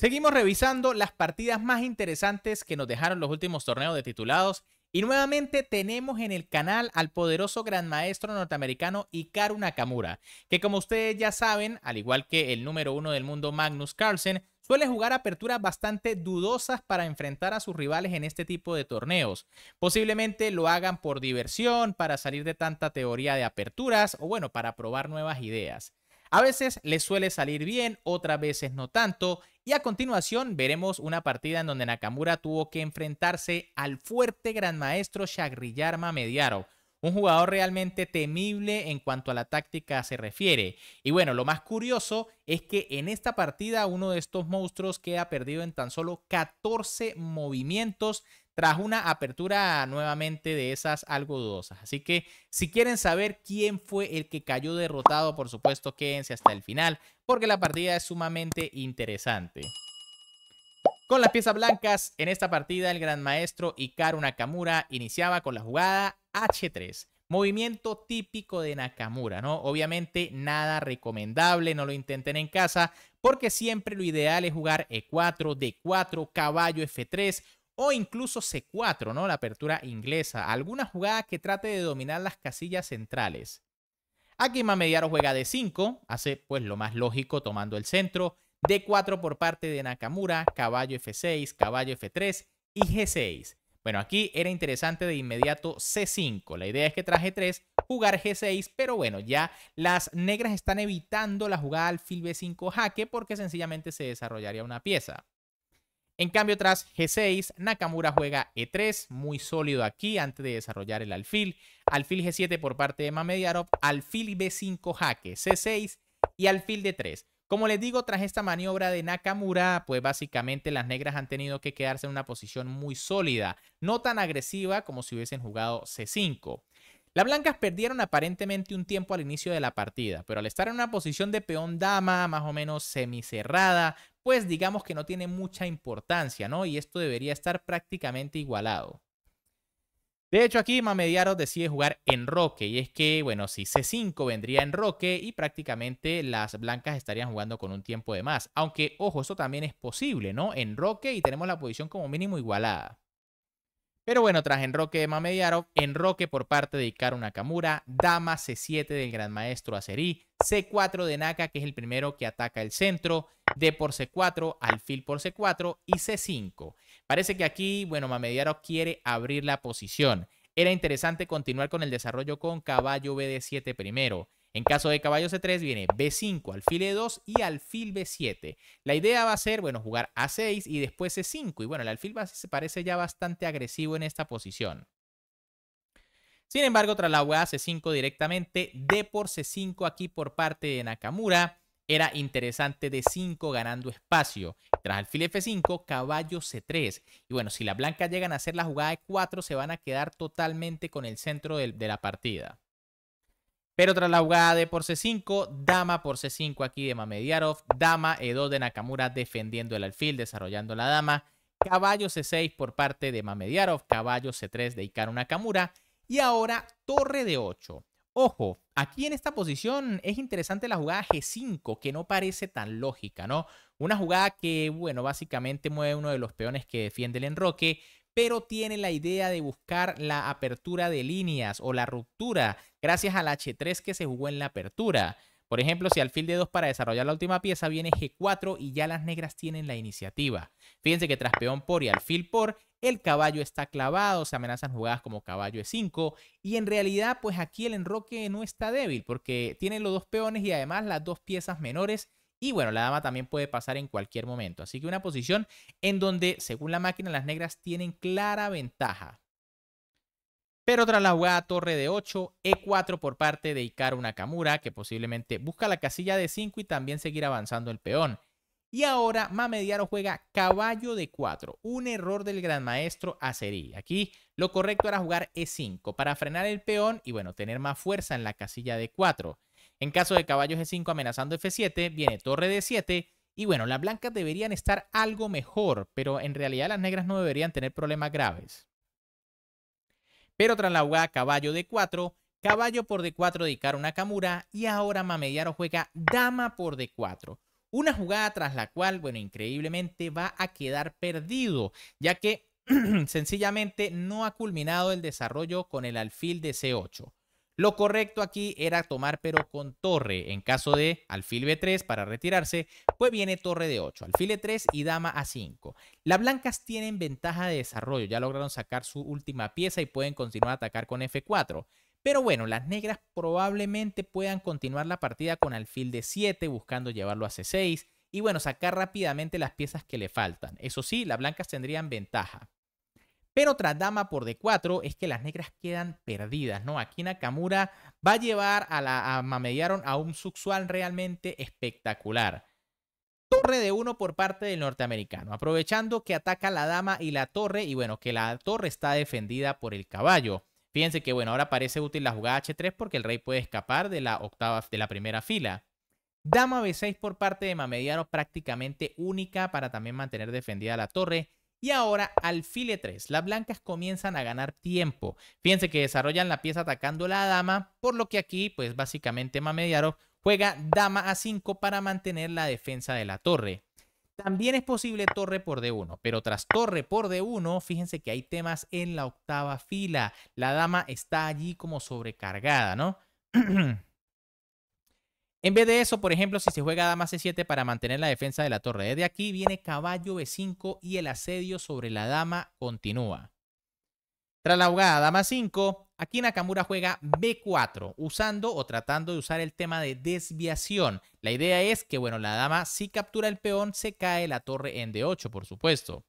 Seguimos revisando las partidas más interesantes que nos dejaron los últimos torneos de titulados y nuevamente tenemos en el canal al poderoso gran maestro norteamericano Ikaru Nakamura, que como ustedes ya saben, al igual que el número uno del mundo Magnus Carlsen, suele jugar aperturas bastante dudosas para enfrentar a sus rivales en este tipo de torneos. Posiblemente lo hagan por diversión, para salir de tanta teoría de aperturas o bueno, para probar nuevas ideas. A veces le suele salir bien, otras veces no tanto, y a continuación veremos una partida en donde Nakamura tuvo que enfrentarse al fuerte gran maestro Shagriyarma Mediaro un jugador realmente temible en cuanto a la táctica se refiere. Y bueno, lo más curioso es que en esta partida uno de estos monstruos queda perdido en tan solo 14 movimientos tras una apertura nuevamente de esas algo dudosas. Así que si quieren saber quién fue el que cayó derrotado, por supuesto quédense hasta el final, porque la partida es sumamente interesante. Con las piezas blancas, en esta partida el gran maestro Ikaru Nakamura iniciaba con la jugada H3. Movimiento típico de Nakamura, ¿no? Obviamente nada recomendable, no lo intenten en casa, porque siempre lo ideal es jugar E4, D4, caballo F3 o incluso C4, ¿no? La apertura inglesa, alguna jugada que trate de dominar las casillas centrales. Aquí Mamediaro juega D5, hace pues lo más lógico tomando el centro, D4 por parte de Nakamura, caballo F6, caballo F3 y G6. Bueno, aquí era interesante de inmediato C5. La idea es que traje 3, jugar G6, pero bueno, ya las negras están evitando la jugada alfil B5 jaque porque sencillamente se desarrollaría una pieza. En cambio, tras G6, Nakamura juega E3, muy sólido aquí antes de desarrollar el alfil. Alfil G7 por parte de Mamediarov, alfil B5 jaque, C6 y alfil D3. Como les digo, tras esta maniobra de Nakamura, pues básicamente las negras han tenido que quedarse en una posición muy sólida, no tan agresiva como si hubiesen jugado C5. Las blancas perdieron aparentemente un tiempo al inicio de la partida, pero al estar en una posición de peón dama más o menos semicerrada, pues digamos que no tiene mucha importancia, ¿no? Y esto debería estar prácticamente igualado. De hecho, aquí Mamediaros decide jugar en Roque. Y es que, bueno, si C5 vendría en Roque y prácticamente las blancas estarían jugando con un tiempo de más. Aunque, ojo, eso también es posible, ¿no? En Roque y tenemos la posición como mínimo igualada. Pero bueno, tras enroque de Mamediarov, enroque por parte de Hikaru Nakamura, dama C7 del gran maestro Azerí, C4 de Naka, que es el primero que ataca el centro, D por C4, alfil por C4 y C5. Parece que aquí, bueno, Mamediarov quiere abrir la posición. Era interesante continuar con el desarrollo con caballo BD7 primero. En caso de caballo C3 viene B5, alfil E2 y alfil B7. La idea va a ser, bueno, jugar A6 y después C5. Y bueno, el alfil se parece ya bastante agresivo en esta posición. Sin embargo, tras la jugada C5 directamente, D por C5 aquí por parte de Nakamura. Era interesante D5 ganando espacio. Tras alfil F5, caballo C3. Y bueno, si las blancas llegan a hacer la jugada E4, se van a quedar totalmente con el centro de la partida. Pero tras la jugada de por C5, dama por C5 aquí de Mamediarov, dama E2 de Nakamura defendiendo el alfil, desarrollando la dama, caballo C6 por parte de Mamediarov, caballo C3 de Hikaru Nakamura y ahora torre de 8. Ojo, aquí en esta posición es interesante la jugada G5, que no parece tan lógica, ¿no? Una jugada que, bueno, básicamente mueve uno de los peones que defiende el enroque, pero tiene la idea de buscar la apertura de líneas o la ruptura gracias al H3 que se jugó en la apertura. Por ejemplo, si alfil de 2 para desarrollar la última pieza viene G4 y ya las negras tienen la iniciativa. Fíjense que tras peón por y alfil por, el caballo está clavado, se amenazan jugadas como caballo E5 y en realidad pues aquí el enroque no está débil porque tienen los dos peones y además las dos piezas menores y bueno, la dama también puede pasar en cualquier momento. Así que una posición en donde, según la máquina, las negras tienen clara ventaja. Pero tras la jugada torre de 8, E4 por parte de Hikaru Nakamura, que posiblemente busca la casilla de 5 y también seguir avanzando el peón. Y ahora Mamediaro juega caballo de 4, un error del gran maestro Acerí. Aquí lo correcto era jugar E5 para frenar el peón y bueno, tener más fuerza en la casilla de 4. En caso de caballo G5 amenazando F7, viene torre D7. Y bueno, las blancas deberían estar algo mejor, pero en realidad las negras no deberían tener problemas graves. Pero tras la jugada caballo D4, caballo por D4 dedicar una camura, y ahora Mamediaro juega dama por D4. Una jugada tras la cual, bueno, increíblemente va a quedar perdido, ya que sencillamente no ha culminado el desarrollo con el alfil de C8. Lo correcto aquí era tomar pero con torre. En caso de alfil B3 para retirarse, pues viene torre de 8, alfil E3 y dama A5. Las blancas tienen ventaja de desarrollo, ya lograron sacar su última pieza y pueden continuar a atacar con F4. Pero bueno, las negras probablemente puedan continuar la partida con alfil de 7 buscando llevarlo a C6 y bueno, sacar rápidamente las piezas que le faltan. Eso sí, las blancas tendrían ventaja. Pero tras dama por D4 es que las negras quedan perdidas, ¿no? Aquí Nakamura va a llevar a la a Mamediaron a un Suxual realmente espectacular. Torre de 1 por parte del norteamericano, aprovechando que ataca la dama y la torre, y bueno, que la torre está defendida por el caballo. Fíjense que bueno, ahora parece útil la jugada H3 porque el rey puede escapar de la octava, de la primera fila. Dama B6 por parte de Mamediano prácticamente única para también mantener defendida la torre. Y ahora al file 3. Las blancas comienzan a ganar tiempo. Fíjense que desarrollan la pieza atacando la dama, por lo que aquí, pues básicamente Mamediarov juega dama a 5 para mantener la defensa de la torre. También es posible torre por D1, pero tras torre por D1, fíjense que hay temas en la octava fila. La dama está allí como sobrecargada, ¿no? En vez de eso, por ejemplo, si se juega dama c7 para mantener la defensa de la torre. Desde aquí viene caballo b5 y el asedio sobre la dama continúa. Tras la jugada dama 5, aquí Nakamura juega b4, usando o tratando de usar el tema de desviación. La idea es que, bueno, la dama si captura el peón, se cae la torre en d8, por supuesto.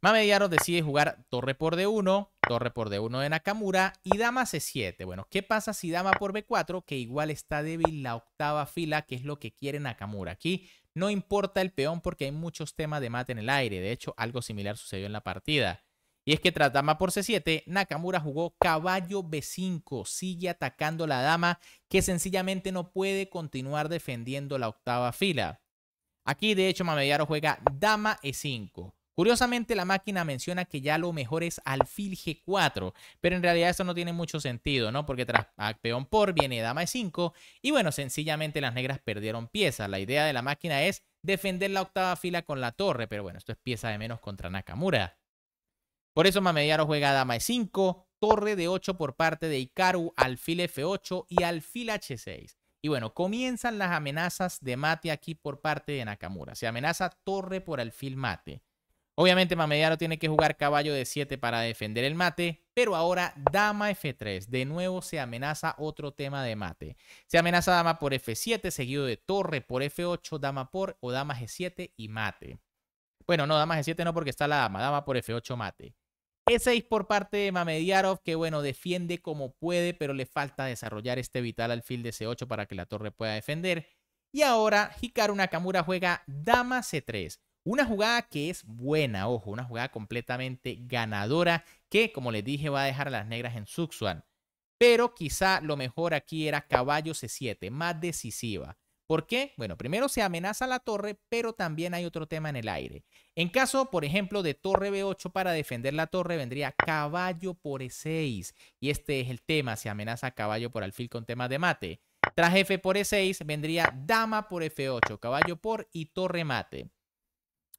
Mamediaro decide jugar torre por D1, torre por D1 de Nakamura y dama C7. Bueno, ¿qué pasa si dama por B4? Que igual está débil la octava fila, que es lo que quiere Nakamura. Aquí no importa el peón porque hay muchos temas de mate en el aire. De hecho, algo similar sucedió en la partida. Y es que tras dama por C7, Nakamura jugó caballo B5, sigue atacando la dama que sencillamente no puede continuar defendiendo la octava fila. Aquí de hecho Mamediaro juega dama E5. Curiosamente, la máquina menciona que ya lo mejor es alfil G4, pero en realidad eso no tiene mucho sentido, ¿no? Porque tras peón por viene dama E5 y bueno, sencillamente las negras perdieron piezas. La idea de la máquina es defender la octava fila con la torre, pero bueno, esto es pieza de menos contra Nakamura. Por eso Mamediaro juega dama E5, torre de 8 por parte de Ikaru, alfil F8 y alfil H6. Y bueno, comienzan las amenazas de mate aquí por parte de Nakamura. Se amenaza torre por alfil mate. Obviamente Mamediaro tiene que jugar caballo de 7 para defender el mate, pero ahora dama f3. De nuevo se amenaza otro tema de mate. Se amenaza dama por f7, seguido de torre por f8, dama por o dama g7 y mate. Bueno, no, dama g7 no porque está la dama, dama por f8 mate. E6 por parte de Mamediarov, que bueno, defiende como puede, pero le falta desarrollar este vital alfil de C8 para que la torre pueda defender. Y ahora Hikaru Nakamura juega dama C3. Una jugada que es buena, ojo, una jugada completamente ganadora que, como les dije, va a dejar a las negras en Suxuan. Pero quizá lo mejor aquí era caballo C7, más decisiva. ¿Por qué? Bueno, primero se amenaza la torre, pero también hay otro tema en el aire. En caso, por ejemplo, de torre B8 para defender la torre vendría caballo por E6. Y este es el tema, se amenaza caballo por alfil con temas de mate. Tras F por E6 vendría dama por F8, caballo por y torre mate.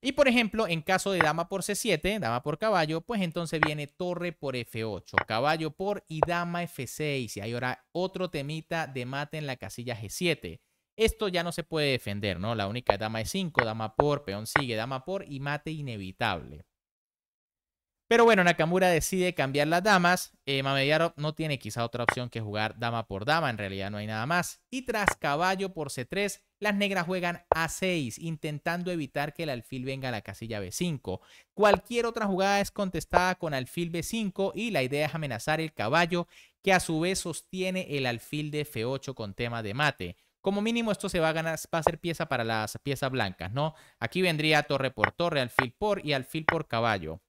Y por ejemplo, en caso de dama por C7, dama por caballo, pues entonces viene torre por F8, caballo por y dama F6. Y hay ahora otro temita de mate en la casilla G7. Esto ya no se puede defender, ¿no? La única es dama e 5, dama por, peón sigue, dama por y mate inevitable. Pero bueno, Nakamura decide cambiar las damas. Eh, no tiene quizá otra opción que jugar dama por dama, en realidad no hay nada más. Y tras caballo por C3, las negras juegan A6, intentando evitar que el alfil venga a la casilla B5. Cualquier otra jugada es contestada con alfil B5 y la idea es amenazar el caballo, que a su vez sostiene el alfil de F8 con tema de mate. Como mínimo esto se va a ganar, va a ser pieza para las piezas blancas, ¿no? Aquí vendría torre por torre, alfil por y alfil por caballo.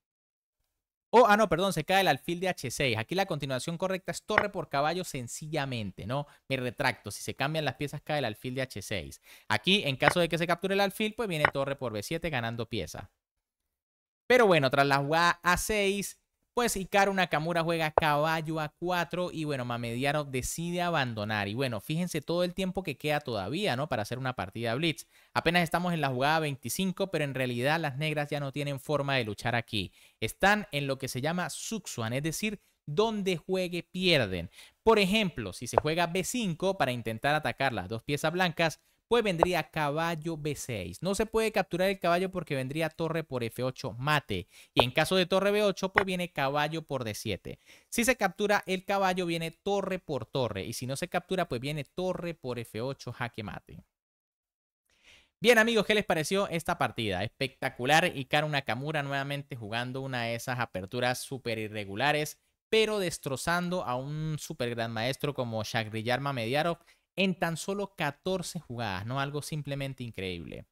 Oh, ah, no, perdón, se cae el alfil de H6. Aquí la continuación correcta es torre por caballo sencillamente, ¿no? Me retracto. Si se cambian las piezas, cae el alfil de H6. Aquí, en caso de que se capture el alfil, pues viene torre por B7 ganando pieza. Pero bueno, tras la jugada A6, pues Hikaru Nakamura juega caballo a 4 y bueno, Mamediaro decide abandonar. Y bueno, fíjense todo el tiempo que queda todavía, ¿no? Para hacer una partida blitz. Apenas estamos en la jugada 25, pero en realidad las negras ya no tienen forma de luchar aquí. Están en lo que se llama Suxuan, es decir, donde juegue pierden. Por ejemplo, si se juega B5 para intentar atacar las dos piezas blancas, pues vendría caballo B6. No se puede capturar el caballo porque vendría torre por F8 mate. Y en caso de torre B8, pues viene caballo por D7. Si se captura el caballo, viene torre por torre. Y si no se captura, pues viene torre por F8 jaque mate. Bien amigos, ¿qué les pareció esta partida? Espectacular. Ikaru Nakamura nuevamente jugando una de esas aperturas súper irregulares, pero destrozando a un súper gran maestro como Shagriyarma Mediarov en tan solo 14 jugadas, ¿no? Algo simplemente increíble.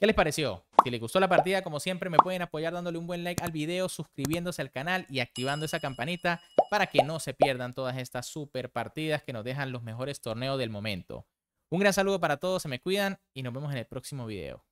¿Qué les pareció? Si les gustó la partida, como siempre, me pueden apoyar dándole un buen like al video, suscribiéndose al canal y activando esa campanita para que no se pierdan todas estas super partidas que nos dejan los mejores torneos del momento. Un gran saludo para todos, se me cuidan y nos vemos en el próximo video.